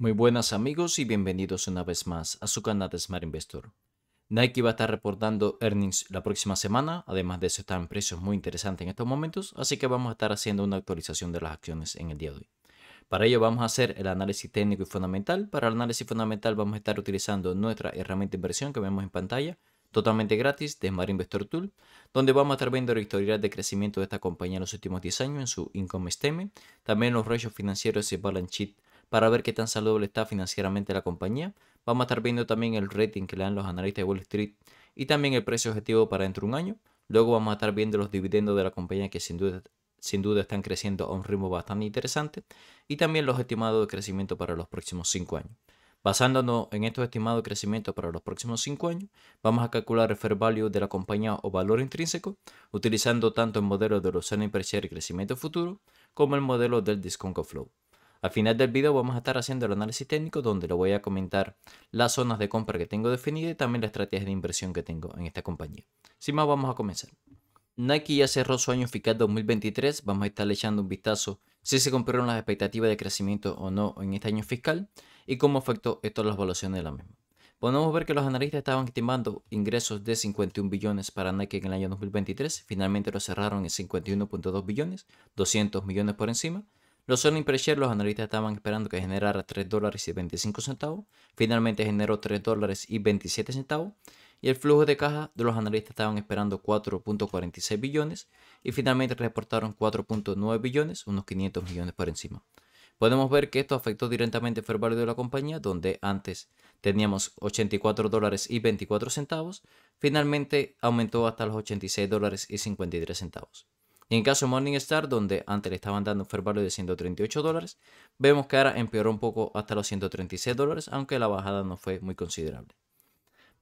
Muy buenas amigos y bienvenidos una vez más a su canal de Smart Investor. Nike va a estar reportando earnings la próxima semana, además de eso están precios muy interesantes en estos momentos, así que vamos a estar haciendo una actualización de las acciones en el día de hoy. Para ello vamos a hacer el análisis técnico y fundamental. Para el análisis fundamental vamos a estar utilizando nuestra herramienta de inversión que vemos en pantalla, totalmente gratis de Smart Investor Tool, donde vamos a estar viendo la historial de crecimiento de esta compañía en los últimos 10 años en su income statement, también los ratios financieros y balance sheet para ver qué tan saludable está financieramente la compañía. Vamos a estar viendo también el rating que le dan los analistas de Wall Street y también el precio objetivo para dentro de un año. Luego vamos a estar viendo los dividendos de la compañía que sin duda, están creciendo a un ritmo bastante interesante y también los estimados de crecimiento para los próximos 5 años. Basándonos en estos estimados de crecimiento para los próximos 5 años, vamos a calcular el fair value de la compañía o valor intrínseco, utilizando tanto el modelo de los earnings y crecimiento futuro como el modelo del discount flow. Al final del video vamos a estar haciendo el análisis técnico donde lo voy a comentar las zonas de compra que tengo definidas y también la estrategia de inversión que tengo en esta compañía. Sin más, vamos a comenzar. Nike ya cerró su año fiscal 2023. Vamos a estar echando un vistazo si se cumplieron las expectativas de crecimiento o no en este año fiscal y cómo afectó esto a las evaluaciones de la misma. Podemos ver que los analistas estaban estimando ingresos de 51 billones para Nike en el año 2023. Finalmente lo cerraron en 51.2 billones, 200 millones por encima. Los son pressure los analistas estaban esperando que generara 3 dólares y centavos. Finalmente generó $3.27. dólares y centavos. Y el flujo de caja de los analistas estaban esperando 4.46 billones. Y finalmente reportaron 4.9 billones, unos 500 millones por encima. Podemos ver que esto afectó directamente el valor de la compañía, donde antes teníamos 84 dólares y 24 centavos. Finalmente aumentó hasta los 86.53. dólares y centavos. Y en caso de Morningstar, donde antes le estaban dando un fair value de 138 dólares, vemos que ahora empeoró un poco hasta los 136 dólares, aunque la bajada no fue muy considerable.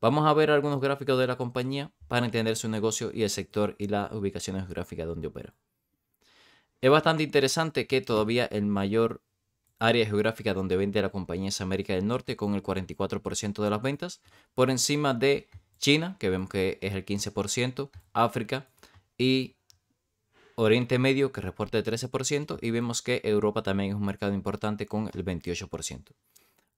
Vamos a ver algunos gráficos de la compañía para entender su negocio y el sector y las ubicaciones geográficas donde opera. Es bastante interesante que todavía el mayor área geográfica donde vende la compañía es América del Norte con el 44% de las ventas, por encima de China, que vemos que es el 15%, África y Oriente Medio que reporta el 13% y vemos que Europa también es un mercado importante con el 28%.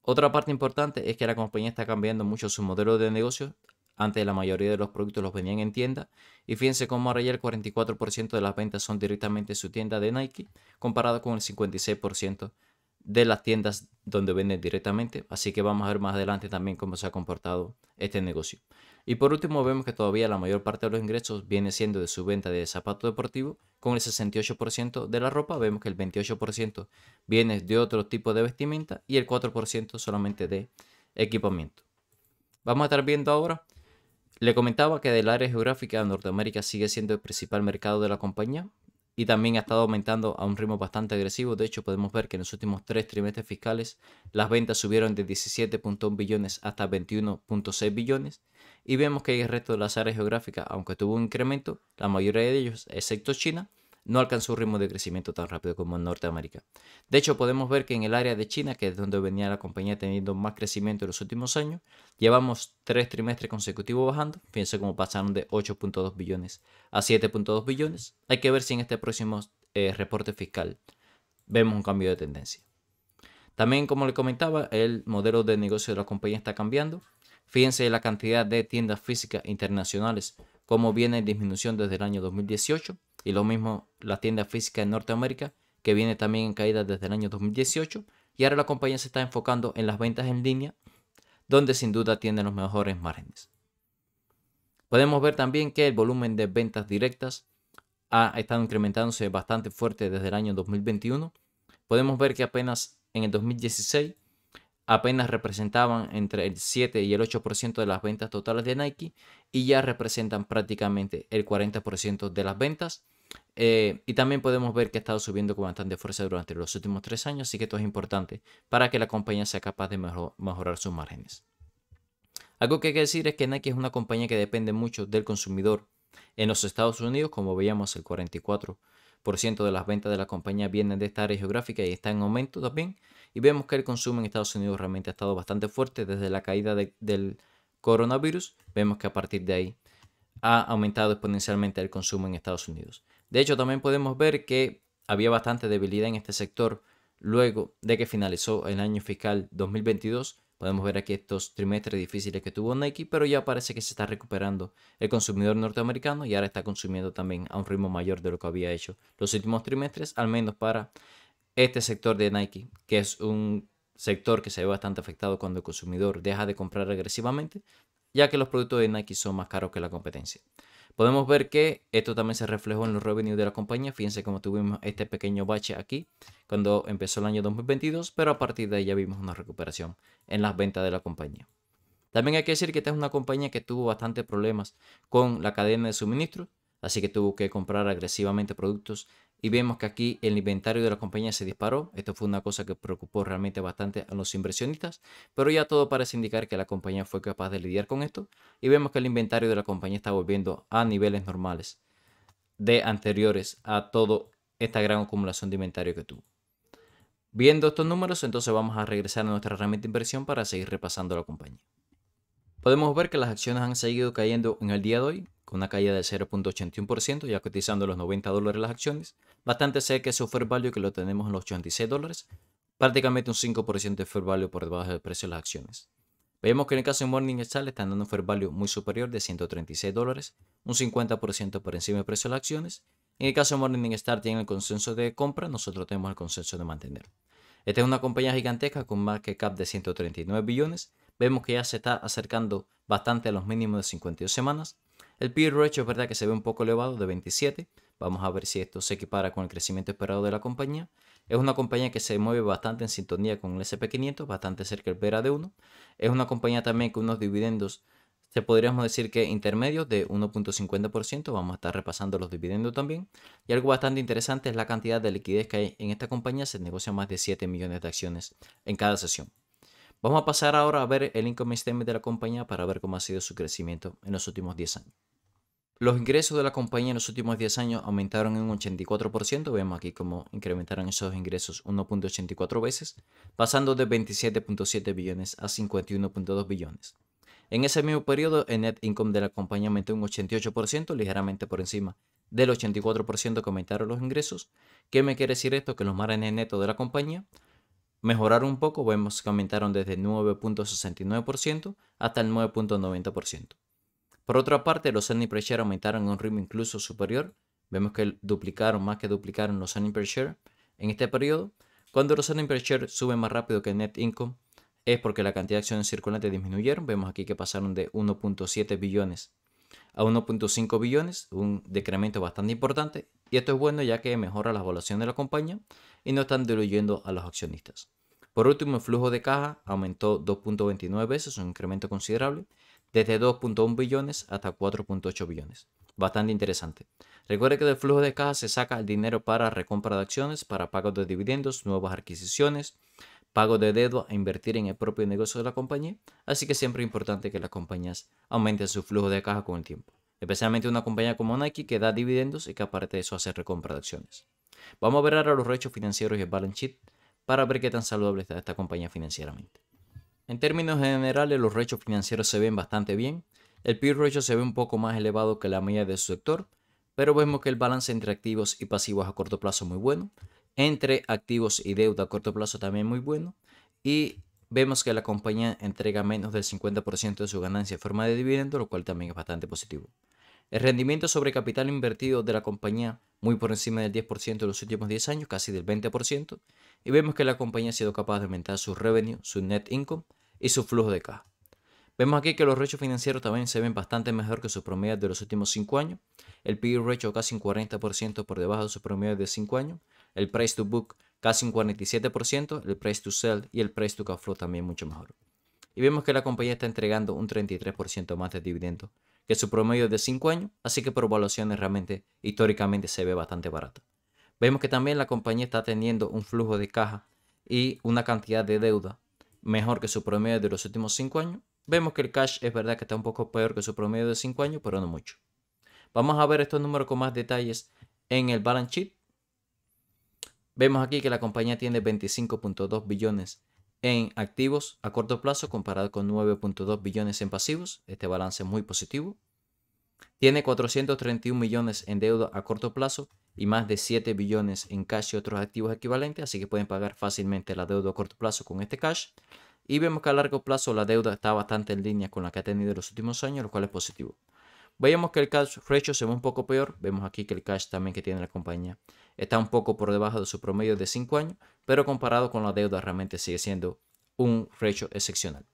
Otra parte importante es que la compañía está cambiando mucho su modelo de negocio. Antes la mayoría de los productos los venían en tienda y fíjense cómo ahora ya el 44% de las ventas son directamente en su tienda de Nike comparado con el 56% de las tiendas donde venden directamente. Así que vamos a ver más adelante también cómo se ha comportado este negocio. Y por último vemos que todavía la mayor parte de los ingresos viene siendo de su venta de zapatos deportivo, con el 68% de la ropa, vemos que el 28% viene de otro tipo de vestimenta y el 4% solamente de equipamiento. Vamos a estar viendo ahora, le comentaba que del área geográfica Norteamérica sigue siendo el principal mercado de la compañía, y también ha estado aumentando a un ritmo bastante agresivo. De hecho, podemos ver que en los últimos tres trimestres fiscales las ventas subieron de 17.1 billones hasta 21.6 billones. Y vemos que el resto de las áreas geográficas, aunque tuvo un incremento, la mayoría de ellos, excepto China, no alcanzó un ritmo de crecimiento tan rápido como en Norteamérica. De hecho, podemos ver que en el área de China, que es donde venía la compañía teniendo más crecimiento en los últimos años, llevamos tres trimestres consecutivos bajando. Fíjense cómo pasaron de 8.2 billones a 7.2 billones. Hay que ver si en este próximo eh, reporte fiscal vemos un cambio de tendencia. También, como le comentaba, el modelo de negocio de la compañía está cambiando. Fíjense la cantidad de tiendas físicas internacionales, cómo viene en disminución desde el año 2018 y lo mismo la tienda física en Norteamérica, que viene también en caída desde el año 2018, y ahora la compañía se está enfocando en las ventas en línea, donde sin duda tienen los mejores márgenes. Podemos ver también que el volumen de ventas directas ha estado incrementándose bastante fuerte desde el año 2021. Podemos ver que apenas en el 2016 apenas representaban entre el 7 y el 8% de las ventas totales de Nike y ya representan prácticamente el 40% de las ventas. Eh, y también podemos ver que ha estado subiendo con bastante fuerza durante los últimos tres años, así que esto es importante para que la compañía sea capaz de mejorar sus márgenes. Algo que hay que decir es que Nike es una compañía que depende mucho del consumidor. En los Estados Unidos, como veíamos, el 44% de las ventas de la compañía vienen de esta área geográfica y está en aumento también. Y vemos que el consumo en Estados Unidos realmente ha estado bastante fuerte desde la caída del coronavirus. Vemos que a partir de ahí ha aumentado exponencialmente el consumo en Estados Unidos. De hecho, también podemos ver que había bastante debilidad en este sector luego de que finalizó el año fiscal 2022. Podemos ver aquí estos trimestres difíciles que tuvo Nike, pero ya parece que se está recuperando el consumidor norteamericano y ahora está consumiendo también a un ritmo mayor de lo que había hecho los últimos trimestres, al menos para este sector de Nike, que es un sector que se ve bastante afectado cuando el consumidor deja de comprar agresivamente, ya que los productos de Nike son más caros que la competencia. Podemos ver que esto también se reflejó en los revenues de la compañía. Fíjense cómo tuvimos este pequeño bache aquí cuando empezó el año 2022, pero a partir de ahí ya vimos una recuperación en las ventas de la compañía. También hay que decir que esta es una compañía que tuvo bastantes problemas con la cadena de suministro, así que tuvo que comprar agresivamente productos y vemos que aquí el inventario de la compañía se disparó. Esto fue una cosa que preocupó realmente bastante a los inversionistas, pero ya todo parece indicar que la compañía fue capaz de lidiar con esto y vemos que el inventario de la compañía está volviendo a niveles normales de anteriores a toda esta gran acumulación de inventario que tuvo. Viendo estos números, entonces vamos a regresar a nuestra herramienta de inversión para seguir repasando la compañía. Podemos ver que las acciones han seguido cayendo en el día de hoy, con una caída del 0.81%, ya cotizando los 90 dólares las acciones. Bastante cerca su fair value que lo tenemos en los 86 dólares, prácticamente un 5% de fair value por debajo del precio de las acciones. Vemos que en el caso de Morningstar le están dando un fair value muy superior de 136 dólares, un 50% por encima del precio de las acciones. En el caso de Morningstar tienen el consenso de compra, nosotros tenemos el consenso de mantener. Esta es una compañía gigantesca con market cap de 139 billones. Vemos que ya se está acercando bastante a los mínimos de 52 semanas. El peer ratio es verdad que se ve un poco elevado, de 27. Vamos a ver si esto se equipara con el crecimiento esperado de la compañía. Es una compañía que se mueve bastante en sintonía con el SP500, bastante cerca del VERA de 1. Es una compañía también con unos dividendos, se podríamos decir que intermedios de 1.50%. Vamos a estar repasando los dividendos también. Y algo bastante interesante es la cantidad de liquidez que hay en esta compañía. Se negocian más de 7 millones de acciones en cada sesión. Vamos a pasar ahora a ver el income statement de la compañía para ver cómo ha sido su crecimiento en los últimos 10 años. Los ingresos de la compañía en los últimos 10 años aumentaron en un 84%, vemos aquí cómo incrementaron esos ingresos 1.84 veces, pasando de 27.7 billones a 51.2 billones. En ese mismo periodo, el net income de la compañía aumentó un 88%, ligeramente por encima del 84% que aumentaron los ingresos. ¿Qué me quiere decir esto? Que los márgenes netos de la compañía mejoraron un poco, vemos que aumentaron desde 9.69% hasta el 9.90%. Por otra parte, los earnings per share aumentaron a un ritmo incluso superior. Vemos que duplicaron, más que duplicaron los earnings per share en este periodo. Cuando los earnings per share suben más rápido que net income, es porque la cantidad de acciones circulantes disminuyeron. Vemos aquí que pasaron de 1.7 billones a 1.5 billones, un decremento bastante importante. Y esto es bueno ya que mejora la evaluación de la compañía y no están diluyendo a los accionistas. Por último, el flujo de caja aumentó 2.29 veces, un incremento considerable, desde 2.1 billones hasta 4.8 billones. Bastante interesante. Recuerde que del flujo de caja se saca el dinero para recompra de acciones, para pagos de dividendos, nuevas adquisiciones, pago de deuda e invertir en el propio negocio de la compañía. Así que siempre es importante que las compañías aumenten su flujo de caja con el tiempo. Especialmente una compañía como Nike que da dividendos y que aparte de eso hace recompra de acciones. Vamos a ver ahora los rechos financieros y el balance sheet para ver qué tan saludable está esta compañía financieramente. En términos generales, los rechos financieros se ven bastante bien. El peer ratio se ve un poco más elevado que la media de su sector, pero vemos que el balance entre activos y pasivos a corto plazo es muy bueno, entre activos y deuda a corto plazo también muy bueno, y vemos que la compañía entrega menos del 50% de su ganancia en forma de dividendo, lo cual también es bastante positivo. El rendimiento sobre capital invertido de la compañía muy por encima del 10% de los últimos 10 años, casi del 20%, y vemos que la compañía ha sido capaz de aumentar su revenue, su net income, y su flujo de caja. Vemos aquí que los rechos financieros también se ven bastante mejor que sus promedios de los últimos 5 años. El PE ratio casi un 40% por debajo de su promedio de 5 años. El price to book casi un 47%. El price to sell y el price to cash flow también mucho mejor. Y vemos que la compañía está entregando un 33% más de dividendos que su promedio de 5 años, así que por evaluaciones realmente históricamente se ve bastante barato. Vemos que también la compañía está teniendo un flujo de caja y una cantidad de deuda mejor que su promedio de los últimos 5 años. Vemos que el cash es verdad que está un poco peor que su promedio de 5 años, pero no mucho. Vamos a ver estos números con más detalles en el balance sheet. Vemos aquí que la compañía tiene 25.2 billones en activos a corto plazo comparado con 9.2 billones en pasivos. Este balance es muy positivo. Tiene 431 millones en deuda a corto plazo y más de 7 billones en cash y otros activos equivalentes, así que pueden pagar fácilmente la deuda a corto plazo con este cash. Y vemos que a largo plazo la deuda está bastante en línea con la que ha tenido en los últimos años, lo cual es positivo. Veamos que el cash ratio se ve un poco peor. Vemos aquí que el cash también que tiene la compañía está un poco por debajo de su promedio de 5 años, pero comparado con la deuda realmente sigue siendo un ratio excepcional.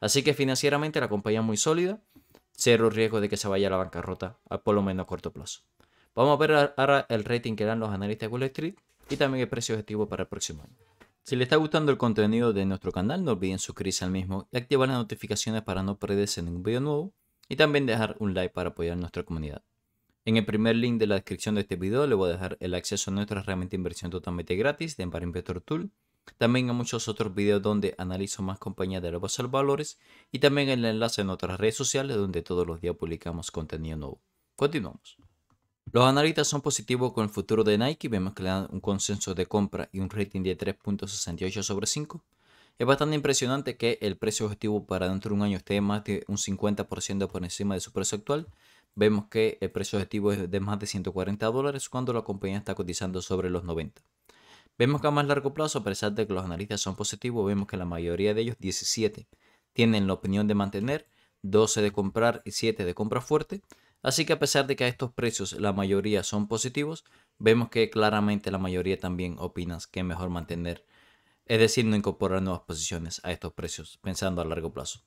Así que financieramente la compañía es muy sólida cero riesgo de que se vaya a la bancarrota, por lo menos a corto plazo. Vamos a ver ahora el rating que dan los analistas de Wall Street y también el precio objetivo para el próximo año. Si les está gustando el contenido de nuestro canal, no olviden suscribirse al mismo y activar las notificaciones para no perderse ningún video nuevo y también dejar un like para apoyar nuestra comunidad. En el primer link de la descripción de este video le voy a dejar el acceso a nuestra herramienta de inversión totalmente gratis de Empire Investor Tool también en muchos otros videos donde analizo más compañías de robots valores y también el enlace en otras redes sociales donde todos los días publicamos contenido nuevo. Continuamos. Los analistas son positivos con el futuro de Nike, vemos que le dan un consenso de compra y un rating de 3.68 sobre 5. Es bastante impresionante que el precio objetivo para dentro de un año esté más de un 50% por encima de su precio actual. Vemos que el precio objetivo es de más de 140 dólares cuando la compañía está cotizando sobre los 90. Vemos que a más largo plazo, a pesar de que los analistas son positivos, vemos que la mayoría de ellos, 17, tienen la opinión de mantener, 12 de comprar y 7 de compra fuerte. Así que a pesar de que a estos precios la mayoría son positivos, vemos que claramente la mayoría también opinas que es mejor mantener, es decir, no incorporar nuevas posiciones a estos precios pensando a largo plazo.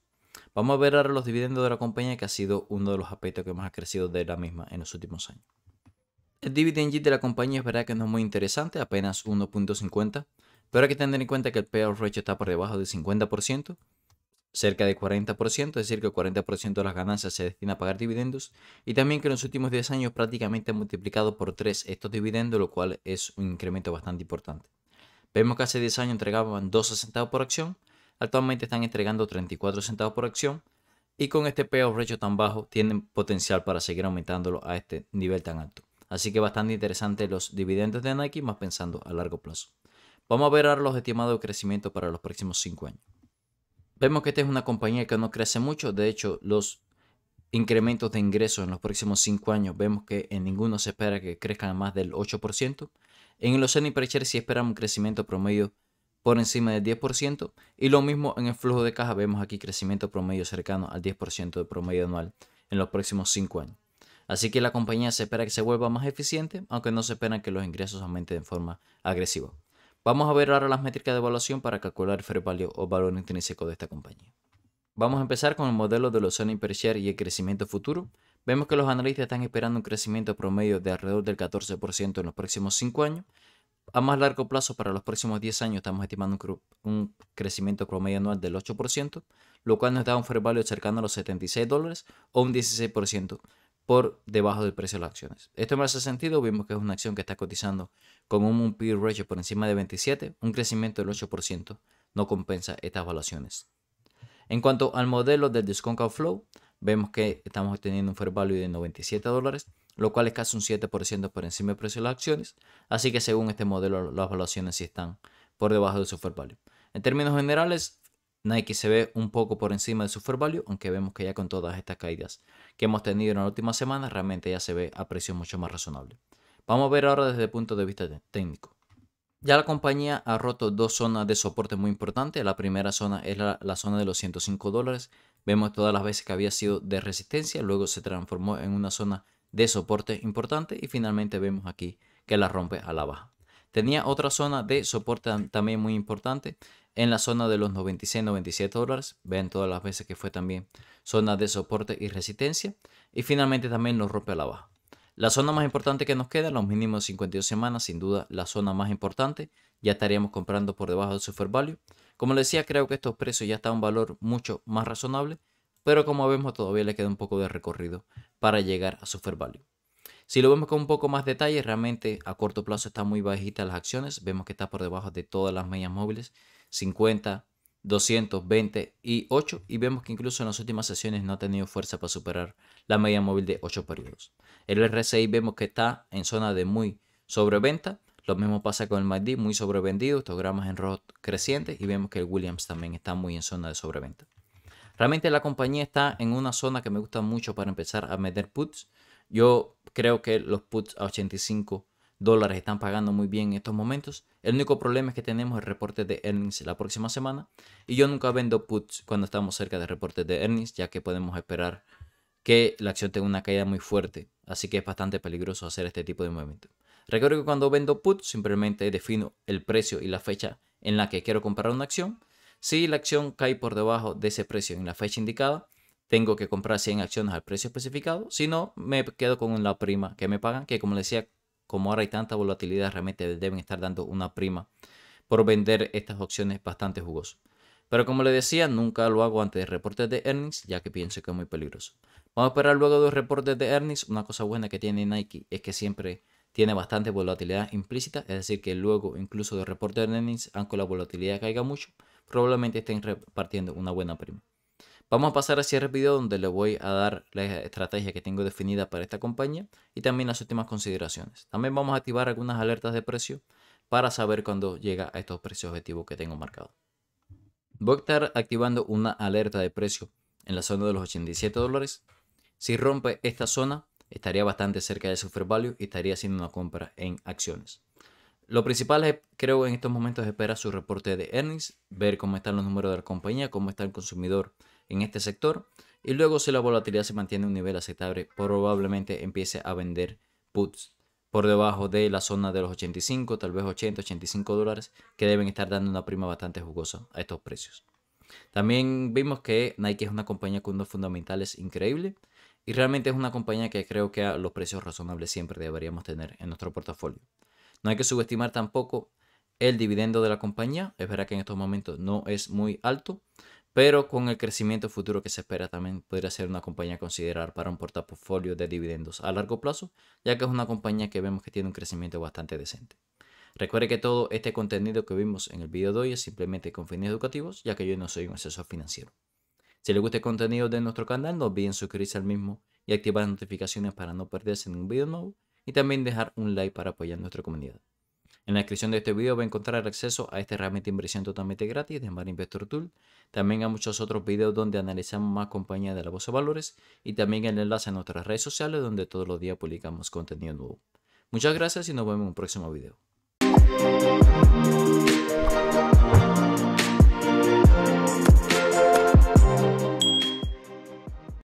Vamos a ver ahora los dividendos de la compañía que ha sido uno de los aspectos que más ha crecido de la misma en los últimos años. El dividend yield de la compañía es verdad que no es muy interesante, apenas 1.50, pero hay que tener en cuenta que el payoff ratio está por debajo del 50%, cerca del 40%, es decir que el 40% de las ganancias se destina a pagar dividendos, y también que en los últimos 10 años prácticamente han multiplicado por 3 estos dividendos, lo cual es un incremento bastante importante. Vemos que hace 10 años entregaban 12 centavos por acción, actualmente están entregando 34 centavos por acción, y con este payoff ratio tan bajo tienen potencial para seguir aumentándolo a este nivel tan alto. Así que bastante interesante los dividendos de Nike, más pensando a largo plazo. Vamos a ver ahora los estimados de crecimiento para los próximos 5 años. Vemos que esta es una compañía que no crece mucho, de hecho los incrementos de ingresos en los próximos 5 años vemos que en ninguno se espera que crezcan más del 8%. En los earnings per sí esperamos un crecimiento promedio por encima del 10% y lo mismo en el flujo de caja vemos aquí crecimiento promedio cercano al 10% de promedio anual en los próximos 5 años. Así que la compañía se espera que se vuelva más eficiente, aunque no se espera que los ingresos aumenten de forma agresiva. Vamos a ver ahora las métricas de evaluación para calcular el fair value o valor intrínseco de esta compañía. Vamos a empezar con el modelo de los earnings per share y el crecimiento futuro. Vemos que los analistas están esperando un crecimiento promedio de alrededor del 14% en los próximos 5 años. A más largo plazo, para los próximos 10 años, estamos estimando un, un crecimiento promedio anual del 8%, lo cual nos da un fair value cercano a los 76 dólares o un 16%, por debajo del precio de las acciones. Esto me hace sentido, vimos que es una acción que está cotizando con un peer ratio por encima de 27, un crecimiento del 8% no compensa estas valuaciones. En cuanto al modelo del discount flow, vemos que estamos obteniendo un fair value de 97 dólares, lo cual es casi un 7% por encima del precio de las acciones, así que según este modelo las valuaciones sí están por debajo de su fair value. En términos generales, Nike se ve un poco por encima de su fair value, aunque vemos que ya con todas estas caídas que hemos tenido en la última semana, realmente ya se ve a precio mucho más razonable. Vamos a ver ahora desde el punto de vista técnico. Ya la compañía ha roto dos zonas de soporte muy importantes. La primera zona es la, la zona de los 105 dólares. Vemos todas las veces que había sido de resistencia, luego se transformó en una zona de soporte importante y finalmente vemos aquí que la rompe a la baja. Tenía otra zona de soporte también muy importante en la zona de los 96-97 dólares. Ven todas las veces que fue también zona de soporte y resistencia. Y finalmente también nos rompe a la baja. La zona más importante que nos queda, los mínimos de 52 semanas, sin duda la zona más importante. Ya estaríamos comprando por debajo del super value. Como les decía, creo que estos precios ya están a un valor mucho más razonable, pero como vemos todavía le queda un poco de recorrido para llegar a super value. Si lo vemos con un poco más detalle, realmente a corto plazo está muy bajita las acciones. Vemos que está por debajo de todas las medias móviles, 50, 220 y 8. Y vemos que incluso en las últimas sesiones no ha tenido fuerza para superar la media móvil de 8 periodos. El RSI vemos que está en zona de muy sobreventa. Lo mismo pasa con el MACD, muy sobrevendido, estos en rojo creciente. y vemos que el Williams también está muy en zona de sobreventa. Realmente la compañía está en una zona que me gusta mucho para empezar a meter puts. Yo Creo que los puts a 85 dólares están pagando muy bien en estos momentos. El único problema es que tenemos el reporte de earnings la próxima semana. Y yo nunca vendo puts cuando estamos cerca de reportes de earnings, ya que podemos esperar que la acción tenga una caída muy fuerte. Así que es bastante peligroso hacer este tipo de movimiento. Recuerdo que cuando vendo puts simplemente defino el precio y la fecha en la que quiero comprar una acción. Si la acción cae por debajo de ese precio en la fecha indicada, tengo que comprar 100 acciones al precio especificado, si no, me quedo con la prima que me pagan, que como les decía, como ahora hay tanta volatilidad, realmente deben estar dando una prima por vender estas opciones bastante jugosas. Pero como les decía, nunca lo hago antes de reportes de earnings, ya que pienso que es muy peligroso. Vamos a esperar luego de los reportes de earnings. Una cosa buena que tiene Nike es que siempre tiene bastante volatilidad implícita, es decir, que luego incluso de reportes de earnings, aunque la volatilidad caiga mucho, probablemente estén repartiendo una buena prima. Vamos a pasar al cierre video donde le voy a dar la estrategia que tengo definida para esta compañía y también las últimas consideraciones. También vamos a activar algunas alertas de precio para saber cuándo llega a estos precios objetivos que tengo marcado. Voy a estar activando una alerta de precio en la zona de los 87 dólares. Si rompe esta zona, estaría bastante cerca de su fair value y estaría haciendo una compra en acciones. Lo principal creo, en estos momentos es esperar su reporte de earnings, ver cómo están los números de la compañía, cómo está el consumidor en este sector. Y luego si la volatilidad se mantiene a un nivel aceptable, probablemente empiece a vender puts por debajo de la zona de los 85, tal vez 80, 85 dólares, que deben estar dando una prima bastante jugosa a estos precios. También vimos que Nike es una compañía con unos fundamentales increíbles y realmente es una compañía que creo que a los precios razonables siempre deberíamos tener en nuestro portafolio. No hay que subestimar tampoco el dividendo de la compañía. Es verdad que en estos momentos no es muy alto, pero con el crecimiento futuro que se espera también podría ser una compañía a considerar para un portafolio de dividendos a largo plazo, ya que es una compañía que vemos que tiene un crecimiento bastante decente. Recuerde que todo este contenido que vimos en el video de hoy es simplemente con fines educativos, ya que yo no soy un asesor financiero. Si le gusta el contenido de nuestro canal, no olviden suscribirse al mismo y activar las notificaciones para no perderse ningún video nuevo y también dejar un like para apoyar nuestra comunidad. En la descripción de este video va a encontrar acceso a esta herramienta de inversión totalmente gratis de Smart Investor Tool, también a muchos otros videos donde analizamos más compañías de la bolsa de valores y también el enlace a nuestras redes sociales donde todos los días publicamos contenido nuevo. Muchas gracias y nos vemos en un próximo video.